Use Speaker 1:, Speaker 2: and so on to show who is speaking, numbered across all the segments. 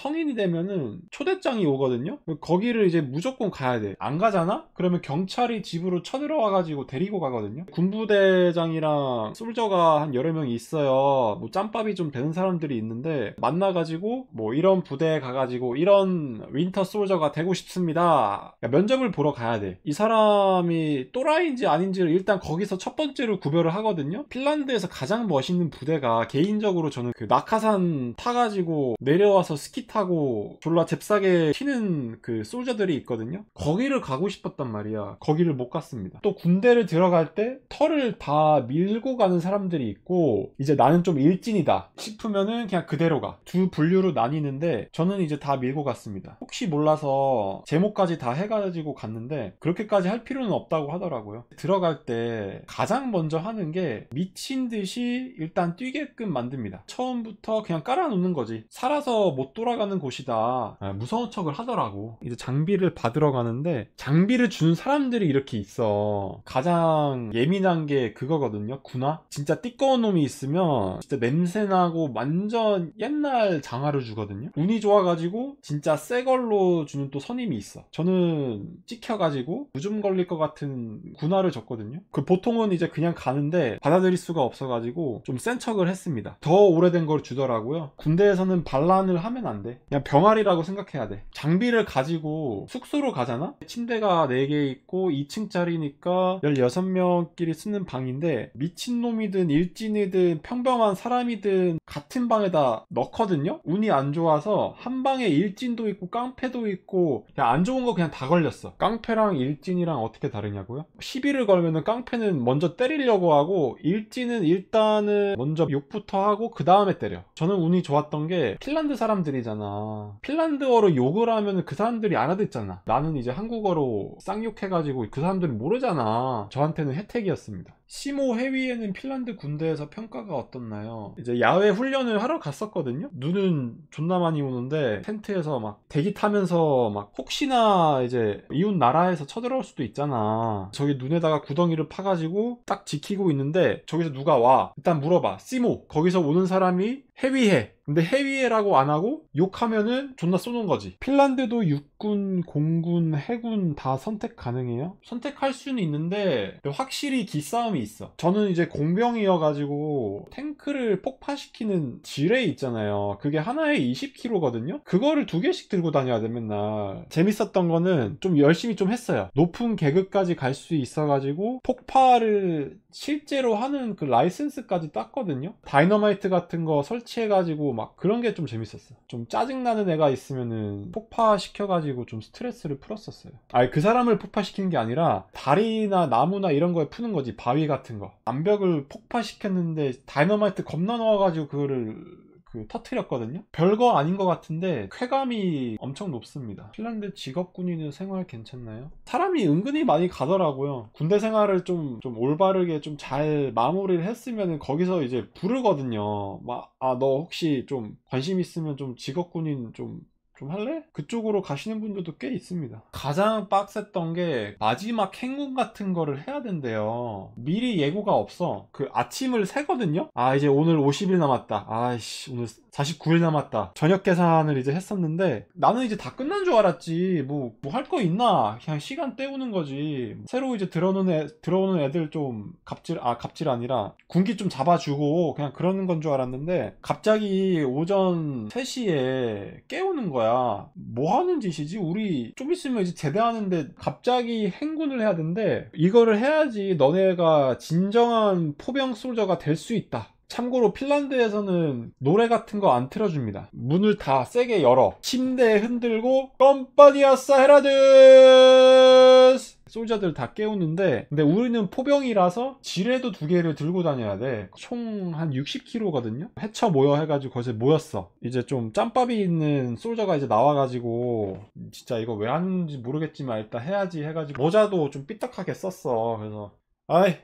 Speaker 1: 성인이 되면은 초대장이 오거든요 거기를 이제 무조건 가야 돼안 가잖아? 그러면 경찰이 집으로 쳐들어와 가지고 데리고 가거든요 군부대장이랑 솔저가 한 여러 명이 있어요 뭐 짬밥이 좀 되는 사람들이 있는데 만나가지고 뭐 이런 부대에 가가지고 이런 윈터 솔저가 되고 싶습니다 그러니까 면접을 보러 가야 돼이 사람이 또라이인지 아닌지를 일단 거기서 첫 번째로 구별을 하거든요 핀란드에서 가장 멋있는 부대가 개인적으로 저는 그 낙하산 타가지고 내려와서 스키 핏하고 졸라 잽싸게 튀는 그 솔저들이 있거든요 거기를 가고 싶었단 말이야 거기를 못 갔습니다 또 군대를 들어갈 때 털을 다 밀고 가는 사람들이 있고 이제 나는 좀 일진이다 싶으면은 그냥 그대로 가두 분류로 나뉘는데 저는 이제 다 밀고 갔습니다 혹시 몰라서 제목까지 다 해가지고 갔는데 그렇게까지 할 필요는 없다고 하더라고요 들어갈 때 가장 먼저 하는 게 미친 듯이 일단 뛰게끔 만듭니다 처음부터 그냥 깔아놓는 거지 살아서 못 돌아가 찾아가는 곳이다 아, 무서운 척을 하더라고 이제 장비를 받으러 가는데 장비를 준 사람들이 이렇게 있어 가장 예민한 게 그거거든요 군화 진짜 띠꺼운 놈이 있으면 진짜 냄새나고 완전 옛날 장화를 주거든요 운이 좋아가지고 진짜 새 걸로 주는 또 선임이 있어 저는 찍혀가지고 무좀 걸릴 것 같은 군화를 줬거든요 그 보통은 이제 그냥 가는데 받아들일 수가 없어가지고 좀 센 척을 했습니다 더 오래된 걸 주더라고요 군대에서는 반란을 하면 안돼 돼 그냥 병아리라고 생각해야 돼 장비를 가지고 숙소로 가잖아 침대가 4개 있고 2층짜리니까 16명끼리 쓰는 방인데 미친놈이든 일진이든 평범한 사람이든 같은 방에다 넣거든요 운이 안 좋아서 한 방에 일진도 있고 깡패도 있고 그냥 안 좋은 거 그냥 다 걸렸어 깡패랑 일진이랑 어떻게 다르냐고요? 시비를 걸면은 깡패는 먼저 때리려고 하고 일진은 일단은 먼저 욕부터 하고 그 다음에 때려 저는 운이 좋았던 게 핀란드 사람들이잖아 있잖아 핀란드어로 욕을 하면 그 사람들이 알아듣잖아 나는 이제 한국어로 쌍욕해가지고 그 사람들이 모르잖아 저한테는 혜택이었습니다 시모 해위에는 핀란드 군대에서 평가가 어떻나요? 이제 야외 훈련을 하러 갔었거든요. 눈은 존나 많이 오는데 텐트에서 막 대기 타면서 막 혹시나 이제 이웃 나라에서 쳐들어올 수도 있잖아. 저기 눈에다가 구덩이를 파가지고 딱 지키고 있는데 저기서 누가 와 일단 물어봐 시모 거기서 오는 사람이 해위해 근데 해위해라고 안 하고 욕하면은 존나 쏘는 거지 핀란드도 6 육군, 공군, 해군 다 선택 가능해요? 선택할 수는 있는데 확실히 기싸움이 있어. 저는 이제 공병이어가지고 탱크를 폭파시키는 지뢰 있잖아요. 그게 하나에 20kg거든요. 그거를 두 개씩 들고 다녀야 돼 맨날. 재밌었던 거는 좀 열심히 좀 했어요. 높은 계급까지 갈 수 있어가지고 폭파를 실제로 하는 그 라이센스까지 땄거든요. 다이너마이트 같은 거 설치해가지고 막 그런 게 좀 재밌었어. 좀 짜증나는 애가 있으면은 폭파시켜가지고 가지고 좀 스트레스를 풀었었어요 아니 그 사람을 폭파시키는 게 아니라 다리나 나무나 이런 거에 푸는 거지 바위 같은 거 암벽을 폭파시켰는데 다이너마이트 겁나 넣어가지고 그거를 그 터트렸거든요 별거 아닌 것 같은데 쾌감이 엄청 높습니다 핀란드 직업군인은 생활 괜찮나요? 사람이 은근히 많이 가더라고요 군대 생활을 좀, 좀 올바르게 좀 잘 마무리를 했으면 거기서 이제 부르거든요 막 아 너 혹시 좀 관심 있으면 좀 직업군인 좀좀 할래? 그쪽으로 가시는 분들도 꽤 있습니다 가장 빡셌던 게 마지막 행군 같은 거를 해야 된대요 미리 예고가 없어 그 아침을 새거든요 아 이제 오늘 50일 남았다 아이씨 오늘 49일 남았다 저녁 계산을 이제 했었는데 나는 이제 다 끝난 줄 알았지 뭐 뭐 할 거 있나 그냥 시간 때우는 거지 새로 이제 들어오는, 애, 들어오는 애들 좀 갑질 아 갑질 아니라 군기 좀 잡아주고 그냥 그러는 건 줄 알았는데 갑자기 오전 3시에 깨우는 거야 거야 뭐 하는 짓이지 우리 좀 있으면 이제 제대하는데 갑자기 행군을 해야 된대 이거를 해야지 너네가 진정한 포병 솔저가 될 수 있다 참고로 핀란드에서는 노래 같은 거 안 틀어줍니다. 문을 다 세게 열어 침대에 흔들고 껌빠디아사 헤라드스 솔자들 다 깨우는데 근데 우리는 포병이라서 지뢰도 두 개를 들고 다녀야 돼. 총 한 60kg거든요. 해쳐 모여 해가지고 거기서 모였어. 이제 좀 짬밥이 있는 솔자가 이제 나와가지고 진짜 이거 왜 하는지 모르겠지만 일단 해야지 해가지고 모자도 좀 삐딱하게 썼어. 그래서 아이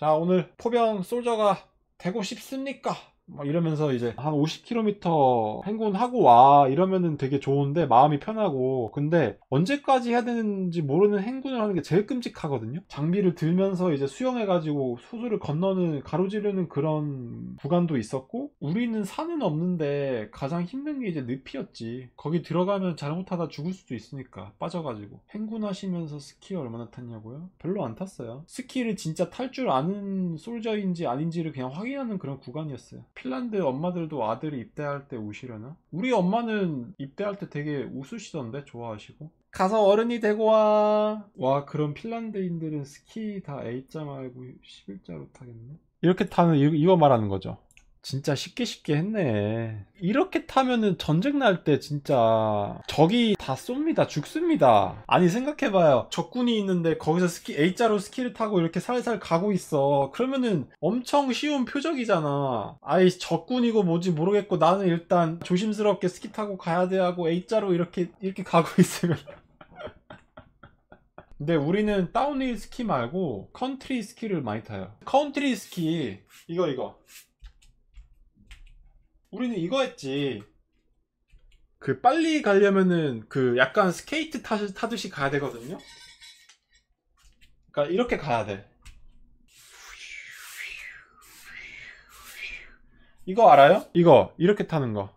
Speaker 1: 자 오늘 포병 솔저가 되고 싶습니까? 막 이러면서 이제 한 50km 행군하고 와 이러면은 되게 좋은데 마음이 편하고 근데 언제까지 해야 되는지 모르는 행군을 하는 게 제일 끔찍하거든요 장비를 들면서 이제 수영해 가지고 소수를 건너는 가로지르는 그런 구간도 있었고 우리는 산은 없는데 가장 힘든 게 이제 늪이었지 거기 들어가면 잘못하다 죽을 수도 있으니까 빠져가지고 행군하시면서 스키 얼마나 탔냐고요? 별로 안 탔어요 스키를 진짜 탈 줄 아는 솔저인지 아닌지를 그냥 확인하는 그런 구간이었어요 핀란드 엄마들도 아들이 입대할 때오시려나 우리 엄마는 입대할 때 되게 웃으시던데 좋아하시고 가서 어른이 되고 와. 와 그럼 핀란드인들은 스키 다 A자 말고 11자로 타겠네. 이렇게 타는 이거 말하는 거죠. 진짜 쉽게 쉽게 했네 이렇게 타면은 전쟁 날 때 진짜 적이 다 쏩니다 죽습니다 아니 생각해봐요 적군이 있는데 거기서 스키 A자로 스키를 타고 이렇게 살살 가고 있어 그러면은 엄청 쉬운 표적이잖아 아이 적군이고 뭐지 모르겠고 나는 일단 조심스럽게 스키 타고 가야 돼 하고 A자로 이렇게 이렇게 가고 있으면 근데 우리는 다운힐 스키 말고 컨트리 스키를 많이 타요 컨트리 스키 이거 이거 우리는 이거 했지. 그 빨리 가려면은 그 약간 스케이트 타, 타듯이 가야 되거든요. 그러니까 이렇게 가야 돼. 이거 알아요? 이거 이렇게 타는 거.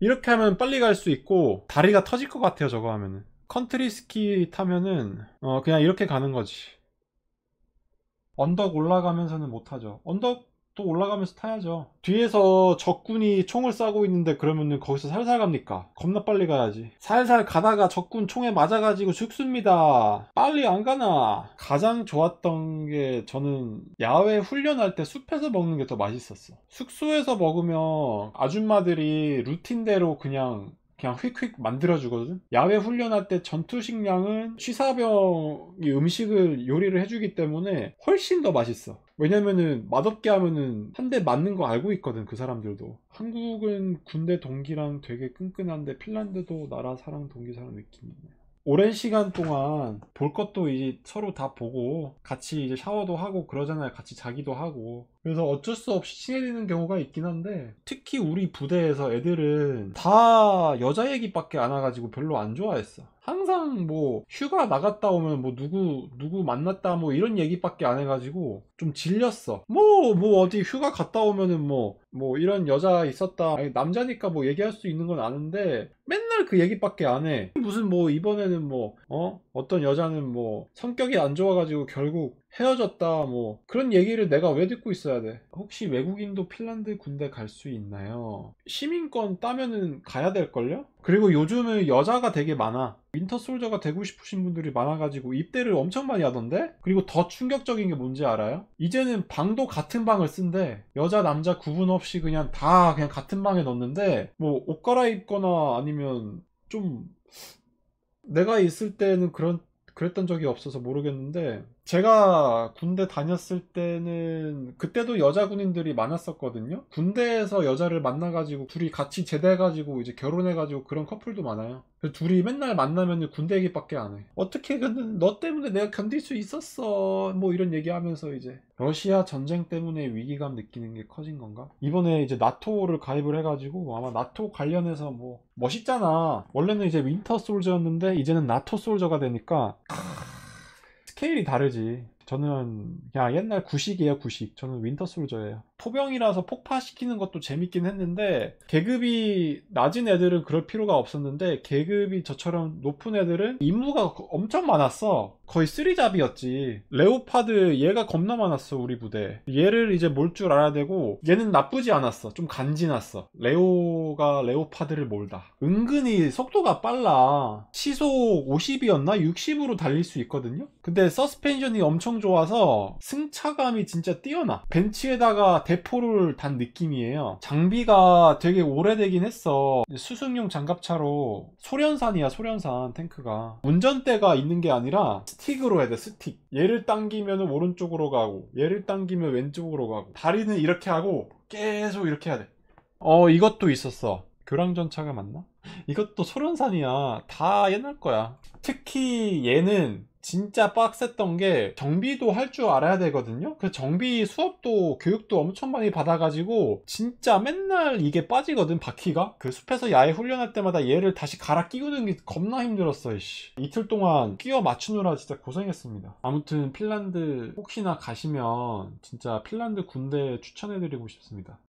Speaker 1: 이렇게 하면 빨리 갈 수 있고 다리가 터질 것 같아요 저거 하면은 컨트리 스키 타면은 어 그냥 이렇게 가는 거지 언덕 올라가면서는 못타죠 언덕 또 올라가면서 타야죠 뒤에서 적군이 총을 쏴고 있는데 그러면 거기서 살살 갑니까 겁나 빨리 가야지 살살 가다가 적군 총에 맞아가지고 죽습니다 빨리 안 가나 가장 좋았던 게 저는 야외 훈련할 때 숲에서 먹는 게 더 맛있었어 숙소에서 먹으면 아줌마들이 루틴대로 그냥 그냥 휙휙 만들어 주거든 야외 훈련할 때 전투식량은 취사병이 음식을 요리를 해주기 때문에 훨씬 더 맛있어 왜냐면은 맛없게 하면은 한 대 맞는 거 알고 있거든 그 사람들도 한국은 군대 동기랑 되게 끈끈한데 핀란드도 나라 사랑 동기 사랑 느낌이네 오랜 시간 동안 볼 것도 이제 서로 다 보고 같이 이제 샤워도 하고 그러잖아요 같이 자기도 하고 그래서 어쩔 수 없이 친해지는 경우가 있긴 한데 특히 우리 부대에서 애들은 다 여자 얘기밖에 안 와가지고 별로 안 좋아했어 항상 뭐 휴가 나갔다 오면 뭐 누구 누구 만났다 뭐 이런 얘기밖에 안 해가지고 좀 질렸어 뭐뭐 뭐 어디 휴가 갔다 오면은 뭐뭐 이런 여자 있었다 아니, 남자니까 뭐 얘기할 수 있는 건 아는데 맨날 그 얘기밖에 안해 무슨 뭐 이번에는 뭐 어? 어떤 여자는 뭐 성격이 안 좋아가지고 결국 헤어졌다 뭐 그런 얘기를 내가 왜 듣고 있어야 돼 혹시 외국인도 핀란드 군대 갈 수 있나요 시민권 따면은 가야 될걸요 그리고 요즘은 여자가 되게 많아 윈터솔저가 되고 싶으신 분들이 많아가지고 입대를 엄청 많이 하던데 그리고 더 충격적인 게 뭔지 알아요 이제는 방도 같은 방을 쓴대 여자 남자 구분 없이 그냥 다 그냥 같은 방에 넣는데 뭐 옷 갈아입거나 아니면 좀 내가 있을 때는 그런 그랬던 적이 없어서 모르겠는데 제가 군대 다녔을 때는 그때도 여자 군인들이 많았었거든요. 군대에서 여자를 만나가지고 둘이 같이 제대해가지고 이제 결혼해가지고 그런 커플도 많아요. 둘이 맨날 만나면 군대 얘기밖에 안 해. 어떻게든 너 때문에 내가 견딜 수 있었어. 뭐 이런 얘기하면서 이제 러시아 전쟁 때문에 위기감 느끼는 게 커진 건가? 이번에 이제 나토를 가입을 해가지고 아마 나토 관련해서 뭐 멋있잖아. 원래는 이제 윈터 솔저였는데 이제는 나토 솔저가 되니까 스케일이 다르지. 저는 그냥 옛날 구식이에요 구식 저는 윈터솔저예요 포병이라서 폭파시키는 것도 재밌긴 했는데 계급이 낮은 애들은 그럴 필요가 없었는데 계급이 저처럼 높은 애들은 임무가 엄청 많았어 거의 쓰리잡이었지 레오파드 얘가 겁나 많았어 우리 부대 얘를 이제 몰 줄 알아야 되고 얘는 나쁘지 않았어 좀 간지났어 레오가 레오파드를 몰다 은근히 속도가 빨라 시속 50이었나 60으로 달릴 수 있거든요 근데 서스펜션이 엄청 엄청 좋아서 승차감이 진짜 뛰어나 벤치에다가 대포를 단 느낌이에요 장비가 되게 오래되긴 했어 수승용 장갑차로 소련산이야 소련산 탱크가 운전대가 있는 게 아니라 스틱으로 해야 돼 스틱 얘를 당기면 오른쪽으로 가고 얘를 당기면 왼쪽으로 가고 다리는 이렇게 하고 계속 이렇게 해야 돼 어 이것도 있었어 교량전차가 맞나? 이것도 소련산이야 다 옛날 거야 특히 얘는 진짜 빡셌던 게 정비도 할 줄 알아야 되거든요 그 정비 수업도 교육도 엄청 많이 받아가지고 진짜 맨날 이게 빠지거든 바퀴가 그 숲에서 야외 훈련할 때마다 얘를 다시 갈아 끼우는 게 겁나 힘들었어 요씨 이틀 동안 끼워 맞추느라 진짜 고생했습니다 아무튼 핀란드 혹시나 가시면 진짜 핀란드 군대 추천해드리고 싶습니다